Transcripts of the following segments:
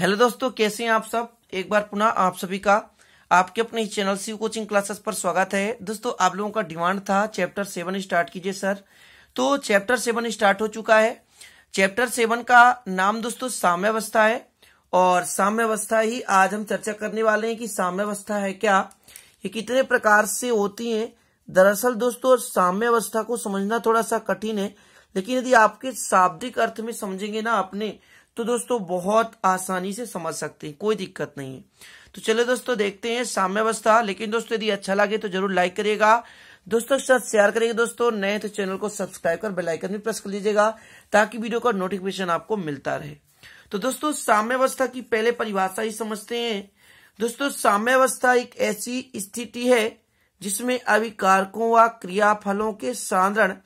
hello दोस्तों कैसे हैं आप सब एक बार पुनः आप सभी का आपके अपने चैनल सी कोचिंग क्लासेस पर स्वागत है दोस्तों आप लोगों का डिमांड था चैप्टर सेवन स्टार्ट कीजिए सर तो चैप्टर सेवन स्टार्ट हो चुका है चैप्टर सेवन का नाम दोस्तों साम्यवस्था है और साम्यवस्था ही आज हम चर्चा करने वाले हैं कि साम्यवस्था है क्या ये कितने प्रकार से होती है दरअसल दोस्तों साम्यवस्था को समझना थोड़ा सा कठिन है लेकिन यदि आपके शाब्दिक अर्थ में समझेंगे ना अपने तो दोस्तों बहुत आसानी से समझ सकते हैं कोई दिक्कत नहीं है तो चलो दोस्तों देखते हैं साम्यवस्था लेकिन दोस्तों यदि अच्छा लगे तो जरूर लाइक करिएगा दोस्तों के साथ शेयर करिएगा दोस्तों नए तो चैनल को सब्सक्राइब कर बेलाइकन भी प्रेस कर लीजिएगा ताकि वीडियो का नोटिफिकेशन आपको मिलता रहे तो दोस्तों साम्यवस्था की पहले परिभाषा ही समझते हैं दोस्तों साम्यवस्था एक ऐसी स्थिति है जिसमें अभिकारकों व क्रियाफलों के साधारण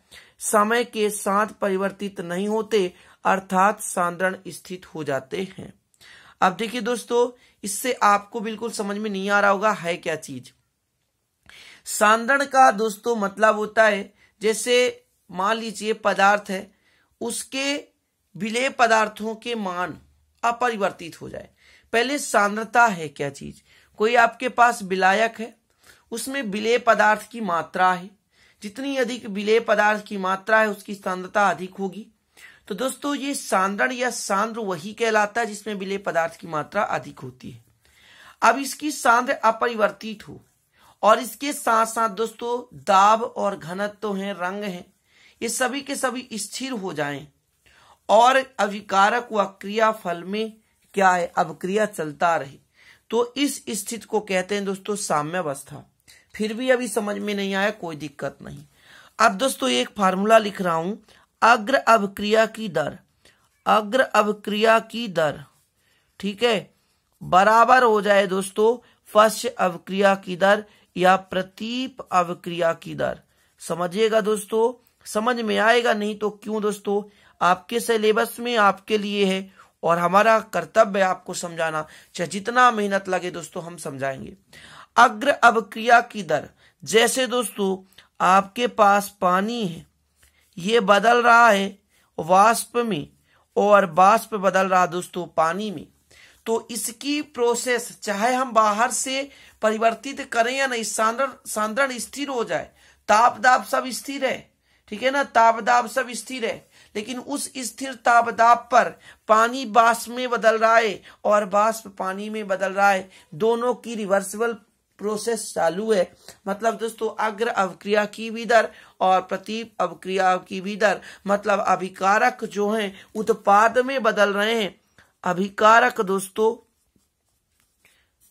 समय के साथ परिवर्तित नहीं होते अर्थात सांद्रण स्थित हो जाते हैं अब देखिए दोस्तों इससे आपको बिल्कुल समझ में नहीं आ रहा होगा है क्या चीज सांद्रण का दोस्तों मतलब होता है जैसे मान लीजिए पदार्थ है उसके विलय पदार्थों के मान अपरिवर्तित हो जाए पहले सांद्रता है क्या चीज कोई आपके पास विलायक है उसमें विलय पदार्थ की मात्रा है जितनी अधिक विलय पदार्थ की मात्रा है उसकी सांद्रता अधिक होगी तो दोस्तों ये सांद्रण या सांद्र वही कहलाता है जिसमें विलय पदार्थ की मात्रा अधिक होती है अब इसकी सांद्र अपरिवर्तित हो और इसके साथ साथ दोस्तों दाब और घनत्व तो हैं रंग हैं ये सभी के सभी स्थिर हो जाएं और अविकारक व क्रियाफल में क्या है अब क्रिया चलता रहे तो इस स्थिति को कहते हैं दोस्तों अवस्था फिर भी अभी समझ में नहीं आया कोई दिक्कत नहीं अब दोस्तों एक फार्मूला लिख रहा हूं अग्र अभिक्रिया की दर अग्र अभिक्रिया की दर ठीक है बराबर हो जाए दोस्तों फर्श अभिक्रिया की दर या प्रतीप अभिक्रिया की दर समझिएगा दोस्तों समझ में आएगा नहीं तो क्यों दोस्तों आपके सिलेबस में आपके लिए है और हमारा कर्तव्य है आपको समझाना चाहे जितना मेहनत लगे दोस्तों हम समझाएंगे अग्र अभिक्रिया की दर जैसे दोस्तों आपके पास पानी है ये बदल रहा है वाष्प में और वाष्प बदल रहा दोस्तों पानी में तो इसकी प्रोसेस चाहे हम बाहर से परिवर्तित करें या नहीं सांद्रण सांद्रण स्थिर हो जाए ताप दाप सब स्थिर है ठीक है ना ताप दाप सब स्थिर है लेकिन उस स्थिर ताप दाप पर पानी बाष्प में बदल रहा है और बाष्प पानी में बदल रहा है दोनों की रिवर्सिबल प्रोसेस चालू है मतलब दोस्तों अग्र अवक्रिया की भी दर और प्रतीप अवक्रिया की भी दर मतलब अभिकारक जो हैं उत्पाद में बदल रहे हैं अभिकारक दोस्तों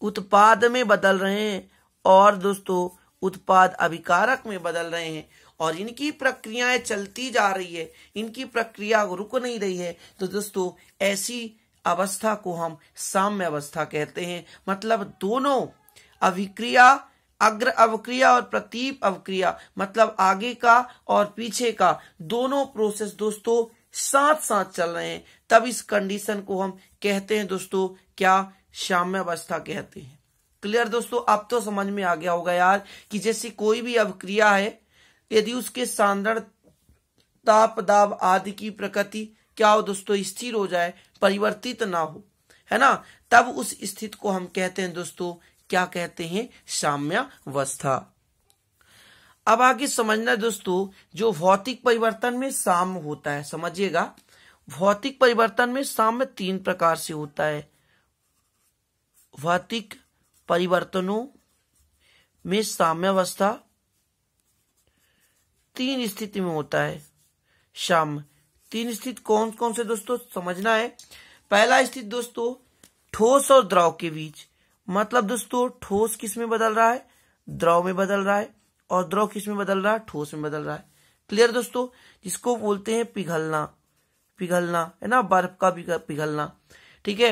उत्पाद में बदल रहे हैं और दोस्तों उत्पाद अभिकारक में बदल रहे हैं और इनकी प्रक्रियाएं चलती जा रही है इनकी प्रक्रिया रुक नहीं रही है तो दोस्तों ऐसी अवस्था को हम साम्य अवस्था कहते हैं मतलब दोनों अभिक्रिया अग्र अवक्रिया और प्रतीप अवक्रिया मतलब आगे का और पीछे का दोनों प्रोसेस दोस्तों साथ साथ चल रहे हैं तब इस कंडीशन को हम कहते हैं दोस्तों क्या अवस्था कहते हैं क्लियर दोस्तों अब तो समझ में आ गया होगा यार कि जैसे कोई भी अवक्रिया है यदि उसके सांद्रण ताप दाब आदि की प्रकृति क्या हो दोस्तों स्थिर हो जाए परिवर्तित ना हो है ना तब उस स्थिति को हम कहते हैं दोस्तों क्या कहते हैं साम्यावस्था अब आगे समझना दोस्तों जो भौतिक परिवर्तन में साम्य होता है समझिएगा भौतिक परिवर्तन में साम्य तीन प्रकार से होता है भौतिक परिवर्तनों में साम्यावस्था तीन स्थिति में होता है साम्य तीन स्थिति कौन कौन से दोस्तों समझना है पहला स्थिति दोस्तों ठोस और द्रव के बीच मतलब दोस्तों ठोस किस में बदल रहा है द्रव में बदल रहा है और द्रव किस में बदल रहा है ठोस में बदल रहा है क्लियर दोस्तों जिसको बोलते हैं पिघलना पिघलना है ना बर्फ का पिघलना ठीक है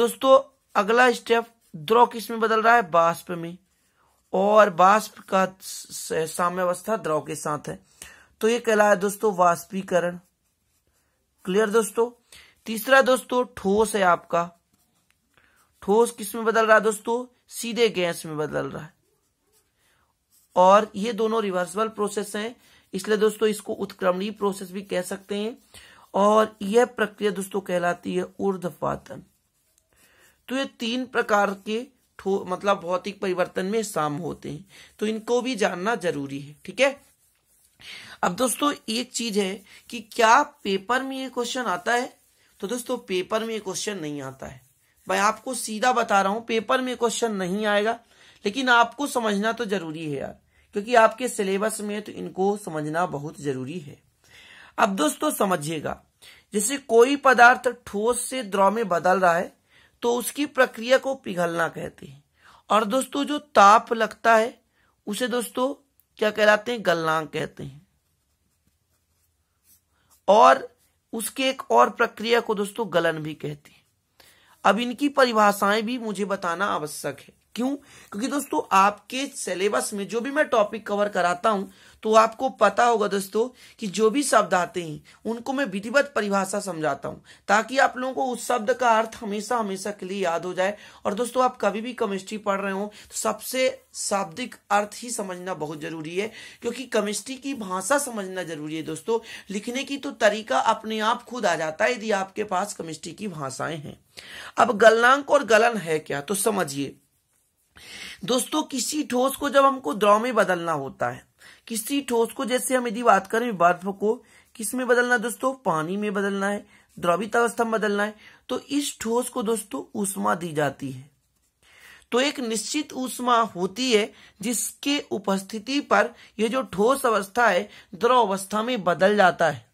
दोस्तों अगला स्टेप द्रव किस में बदल रहा है बाष्प में और बाष्प का अवस्था द्रव के साथ है तो ये कहला है दोस्तों वाष्पीकरण क्लियर दोस्तों तीसरा दोस्तों ठोस है आपका ठोस किस में बदल रहा दोस्तों सीधे गैस में बदल रहा है और ये दोनों रिवर्सिबल प्रोसेस हैं इसलिए दोस्तों इसको उत्क्रमणीय प्रोसेस भी कह सकते हैं और यह प्रक्रिया दोस्तों कहलाती है ऊर्ध्वपातन तो ये तीन प्रकार के मतलब भौतिक परिवर्तन में शाम होते हैं तो इनको भी जानना जरूरी है ठीक है अब दोस्तों एक चीज है कि क्या पेपर में ये क्वेश्चन आता है तो दोस्तों पेपर में ये क्वेश्चन नहीं आता है मैं आपको सीधा बता रहा हूं पेपर में क्वेश्चन नहीं आएगा लेकिन आपको समझना तो जरूरी है यार क्योंकि आपके सिलेबस में तो इनको समझना बहुत जरूरी है अब दोस्तों समझिएगा जैसे कोई पदार्थ ठोस से द्रव में बदल रहा है तो उसकी प्रक्रिया को पिघलना कहते हैं और दोस्तों जो ताप लगता है उसे दोस्तों क्या कहलाते हैं गलनांक कहते हैं और उसके एक और प्रक्रिया को दोस्तों गलन भी कहते हैं अब इनकी परिभाषाएं भी मुझे बताना आवश्यक है क्यों क्योंकि दोस्तों आपके सिलेबस में जो भी मैं टॉपिक कवर कराता हूं तो आपको पता होगा दोस्तों कि जो भी शब्द आते हैं उनको मैं विधिवत परिभाषा समझाता हूं ताकि आप लोगों को उस शब्द का अर्थ हमेशा हमेशा के लिए याद हो जाए और दोस्तों आप कभी भी केमिस्ट्री पढ़ रहे हो तो सबसे शाब्दिक अर्थ ही समझना बहुत जरूरी है क्योंकि केमिस्ट्री की भाषा समझना जरूरी है दोस्तों लिखने की तो तरीका अपने आप खुद आ जाता है यदि आपके पास केमिस्ट्री की भाषाएं हैं अब गलनांक और गलन है क्या तो समझिए दोस्तों किसी ठोस को जब हमको द्रव में बदलना होता है किसी ठोस को जैसे हम यदि बात करें बर्फ को किस में बदलना है दोस्तों पानी में बदलना है द्रवित अवस्था में बदलना है तो इस ठोस को दोस्तों ऊष्मा दी जाती है तो एक निश्चित ऊष्मा होती है जिसके उपस्थिति पर यह जो ठोस अवस्था है द्रव अवस्था में बदल जाता है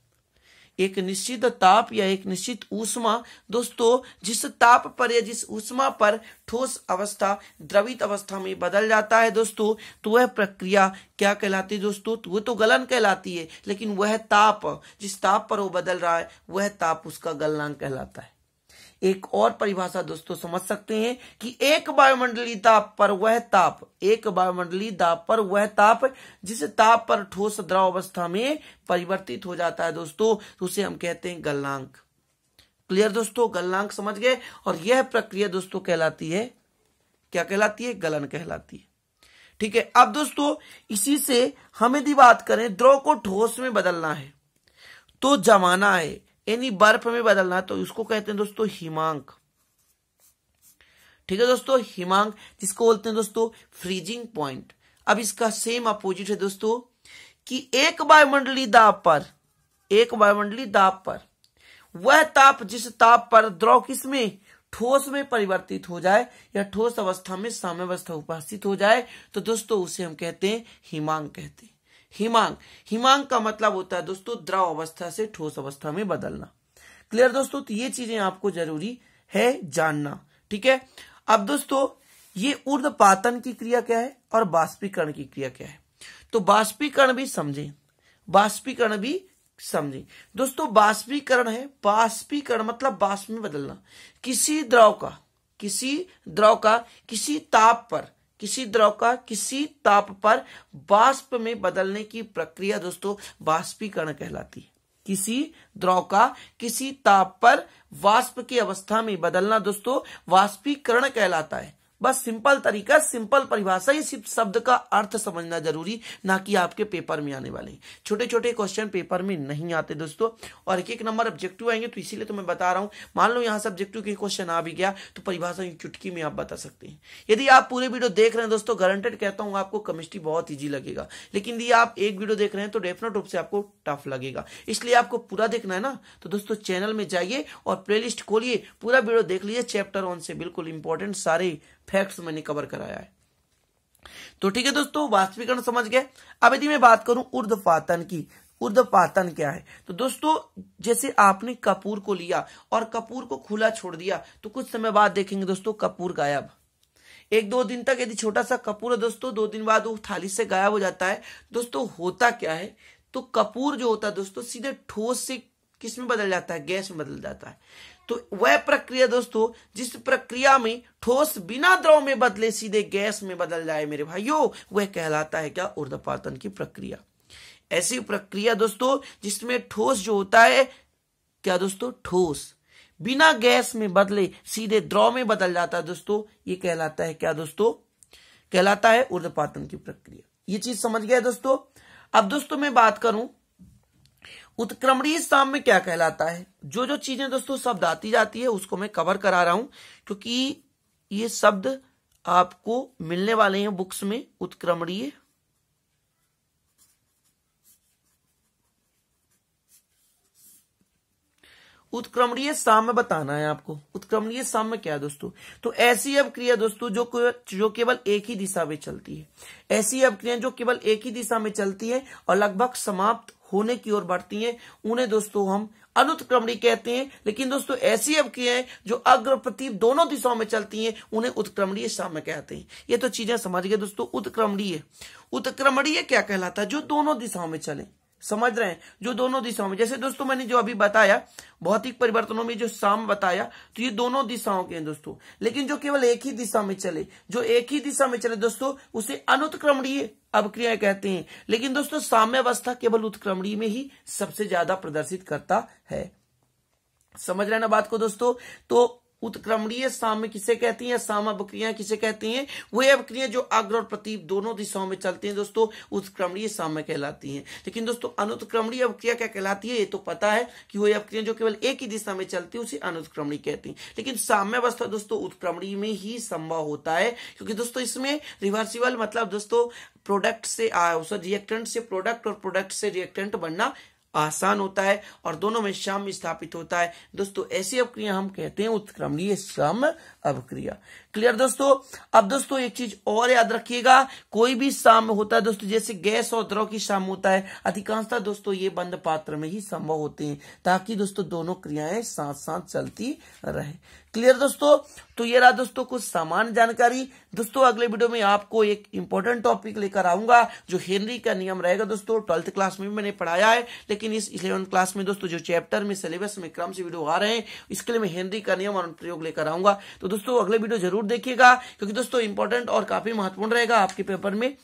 एक निश्चित ताप या एक निश्चित ऊष्मा दोस्तों जिस ताप पर या जिस ऊष्मा पर ठोस अवस्था द्रवित अवस्था में बदल जाता है दोस्तों तो वह प्रक्रिया क्या कहलाती है दोस्तों तो वह तो गलन कहलाती है लेकिन वह ताप जिस ताप पर वो बदल रहा है वह ताप उसका गलनांक कहलाता है एक और परिभाषा दोस्तों समझ सकते हैं कि एक वायुमंडलीय ताप पर वह ताप एक वायुमंडलीय ताप पर वह ताप जिस ताप पर ठोस द्रव अवस्था में परिवर्तित हो जाता है दोस्तों तो उसे हम कहते हैं गलनांक क्लियर दोस्तों गलनांक समझ गए और यह प्रक्रिया दोस्तों कहलाती है क्या कहलाती है गलन कहलाती है ठीक है अब दोस्तों इसी से हम यदि बात करें द्रव को ठोस में बदलना है तो जमाना है यानी बर्फ में बदलना तो उसको कहते हैं दोस्तों हिमांक ठीक है दोस्तों हिमांक जिसको बोलते हैं दोस्तों फ्रीजिंग पॉइंट अब इसका सेम अपोजिट है दोस्तों कि एक वायुमंडली दाब पर एक वायुमंडली दाब पर वह ताप जिस ताप पर द्रव किसमें ठोस में परिवर्तित हो जाए या ठोस अवस्था में साम्यवस्था उपस्थित हो जाए तो दोस्तों उसे हम कहते हैं हिमांक कहते हैं हिमांग हिमांग का मतलब होता है दोस्तों द्रव अवस्था से ठोस अवस्था में बदलना क्लियर दोस्तों तो ये चीजें आपको जरूरी है जानना ठीक है अब दोस्तों ये उर्द पातन की क्रिया क्या है और बाष्पीकरण की क्रिया क्या है तो बाष्पीकरण भी समझे बाष्पीकरण भी समझे दोस्तों बाष्पीकरण है बाष्पीकरण मतलब बाष्प में बदलना किसी द्रव का किसी द्रव का किसी ताप पर किसी द्रव का किसी ताप पर बाष्प में बदलने की प्रक्रिया दोस्तों बाष्पीकरण कहलाती है किसी द्रव का किसी ताप पर वाष्प की अवस्था में बदलना दोस्तों वाष्पीकरण कहलाता है बस सिंपल तरीका सिंपल परिभाषा ये सिर्फ शब्द का अर्थ समझना जरूरी ना कि आपके पेपर में आने वाले छोटे छोटे क्वेश्चन पेपर में नहीं आते दोस्तों और एक एक नंबर ऑब्जेक्टिव आएंगे तो इसीलिए तो मैं बता रहा हूं मान लो यहां से ऑब्जेक्टिव के क्वेश्चन आ भी गया तो परिभाषा की चुटकी में आप बता सकते हैं यदि आप पूरे वीडियो देख रहे हैं दोस्तों गारंटेड कहता हूँ आपको केमिस्ट्री बहुत ईजी लगेगा लेकिन यदि आप एक वीडियो देख रहे हैं तो डेफिनेट रूप से आपको टफ लगेगा इसलिए आपको पूरा देखना है ना तो दोस्तों चैनल में जाइए और प्लेलिस्ट खोलिए पूरा वीडियो देख लीजिए चैप्टर वन से बिल्कुल इंपॉर्टेंट सारे फैक्ट्स मैंने कवर कराया है तो ठीक है दोस्तों वास्तविकरण समझ गए अब यदि मैं बात करूं उर्ध्वपातन की उर्ध्वपातन क्या है तो दोस्तों जैसे आपने कपूर को लिया और कपूर को खुला छोड़ दिया तो कुछ समय बाद देखेंगे दोस्तों कपूर गायब एक दो दिन तक यदि छोटा सा कपूर है दोस्तों दो दिन बाद वो थाली से गायब हो जाता है दोस्तों होता क्या है तो कपूर जो होता है दोस्तों सीधे ठोस से किस में बदल जाता है गैस में बदल जाता है तो वह प्रक्रिया दोस्तों जिस प्रक्रिया में ठोस बिना द्रव में बदले सीधे गैस में बदल जाए मेरे भाइयों वह कहलाता है क्या ऊर्धपातन की प्रक्रिया ऐसी प्रक्रिया दोस्तों जिसमें ठोस जो होता है क्या दोस्तों ठोस बिना गैस में बदले सीधे द्रव में बदल जाता है दोस्तों ये कहलाता है क्या दोस्तों कहलाता है ऊर्धपातन की प्रक्रिया ये चीज समझ गया दोस्तों अब दोस्तों मैं बात करूं उत्क्रमणीय साम्य क्या कहलाता है जो जो चीजें दोस्तों शब्द आती जाती है उसको मैं कवर करा रहा हूं क्योंकि ये शब्द आपको मिलने वाले हैं बुक्स में उत्क्रमणीय उत्क्रमणीय साम्य बताना है आपको उत्क्रमणीय साम्य क्या है दोस्तों तो ऐसी अवक्रिया दोस्तों जो जो केवल एक ही दिशा में चलती है ऐसी अवक्रिया जो केवल एक ही दिशा में चलती है और लगभग समाप्त होने की ओर बढ़ती हैं उन्हें दोस्तों हम अनुत्क्रमणी कहते हैं लेकिन दोस्तों ऐसी अवक्रियाएं जो अग्र प्रतीप दोनों दिशाओं में चलती हैं उन्हें उत्क्रमणीय साम्य कहते हैं ये तो चीजें समझ गए दोस्तों उत्क्रमणीय उत्क्रमणीय क्या कहलाता है जो दोनों दिशाओं में चले समझ रहे हैं जो दोनों दिशाओं में जैसे दोस्तों मैंने जो अभी बताया भौतिक परिवर्तनों में जो साम बताया तो ये दोनों दिशाओं के हैं दोस्तों लेकिन जो केवल एक ही दिशा में चले जो एक ही दिशा में चले दोस्तों उसे अनुत्क्रमणीय अवक्रियाएं कहते हैं लेकिन दोस्तों साम्य अवस्था केवल उत्क्रमणीय में ही सबसे ज्यादा प्रदर्शित करता है समझ रहे ना बात को दोस्तों तो उत्क्रमणीय साम्य किसे कहती हैं साम बकरियां किसे कहती हैं वह बकरियां जो अग्र और प्रतीप दोनों दिशाओं में चलती हैं दोस्तों उत्क्रमणीय साम्य कहलाती हैं लेकिन दोस्तों अनुत्क्रमणीय बकरियां क्या कहलाती है ये तो पता है कि वह बकरियां जो केवल एक ही दिशा में चलती है उसे अनुत्क्रमणी कहती है लेकिन साम्यावस्था दोस्तों उत्क्रमणी में ही संभव होता है क्योंकि दोस्तों इसमें रिवर्सिबल मतलब दोस्तों प्रोडक्ट से रिएक्टेंट से प्रोडक्ट और प्रोडक्ट से रिएक्टेंट बनना आसान होता है और दोनों में सम स्थापित होता है दोस्तों ऐसी अवक्रिया हम कहते हैं उत्क्रमणीय सम अवक्रिया क्लियर दोस्तों अब दोस्तों एक चीज और याद रखिएगा कोई भी साम्य होता है दोस्तों जैसे गैस और द्रव की साम्य होता है अधिकांशता दोस्तों ये बंद पात्र में ही संभव होते हैं ताकि दोस्तों दोनों क्रियाएं साथ साथ चलती रहे क्लियर दोस्तों तो ये रहा दोस्तों कुछ सामान्य जानकारी दोस्तों अगले वीडियो में आपको एक इंपॉर्टेंट टॉपिक लेकर आऊंगा जो हेनरी का नियम रहेगा दोस्तों ट्वेल्थ क्लास में भी मैंने पढ़ाया है लेकिन इस इलेवंथ क्लास में दोस्तों जो चैप्टर में सिलेबस में क्रम से वीडियो आ रहे हैं इसके लिए मैं हेनरी का नियम और प्रयोग लेकर आऊंगा तो दोस्तों अगले वीडियो जरूर देखिएगा क्योंकि दोस्तों इंपॉर्टेंट और काफी महत्वपूर्ण रहेगा आपके पेपर में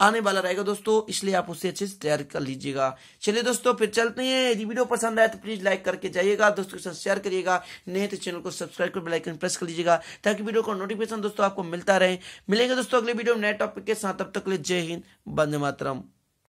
आने वाला रहेगा दोस्तों इसलिए आप उससे अच्छे से तैयार कर लीजिएगा चलिए दोस्तों फिर चलते हैं यदि वीडियो पसंद आए तो प्लीज लाइक करके जाइएगा दोस्तों के साथ शेयर करिएगा नहीं तो चैनल को सब्सक्राइब कर बेलाइकन प्रेस कर लीजिएगा ताकि वीडियो का नोटिफिकेशन दोस्तों आपको मिलता रहे मिलेंगे दोस्तों अगले वीडियो में नए टॉपिक के साथ तब तक ले जय हिंद बंदे मातरम